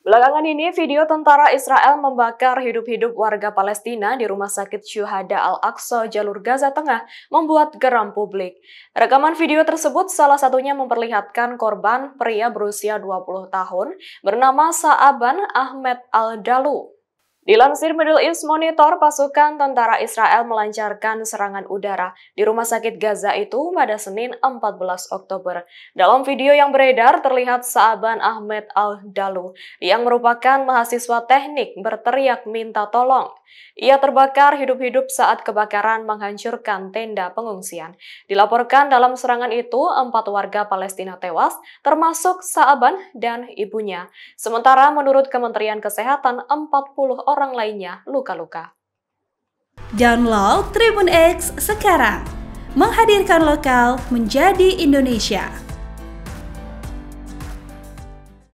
Belakangan ini, video tentara Israel membakar hidup-hidup warga Palestina di Rumah Sakit Syuhada Al-Aqsa, Jalur Gaza Tengah, membuat geram publik. Rekaman video tersebut salah satunya memperlihatkan korban pria berusia 20 tahun bernama Sa'aban Ahmed Al-Dalu. Dilansir Middle East Monitor, pasukan tentara Israel melancarkan serangan udara di rumah sakit Gaza itu pada Senin 14 Oktober. Dalam video yang beredar terlihat Saaban Ahmed Al-Dalu yang merupakan mahasiswa teknik berteriak minta tolong. Ia terbakar hidup-hidup saat kebakaran menghancurkan tenda pengungsian. Dilaporkan dalam serangan itu, empat warga Palestina tewas, termasuk Saaban dan ibunya. Sementara menurut Kementerian Kesehatan, 40 orang orang lainnya luka-luka. Download Tribun X sekarang, menghadirkan lokal menjadi Indonesia.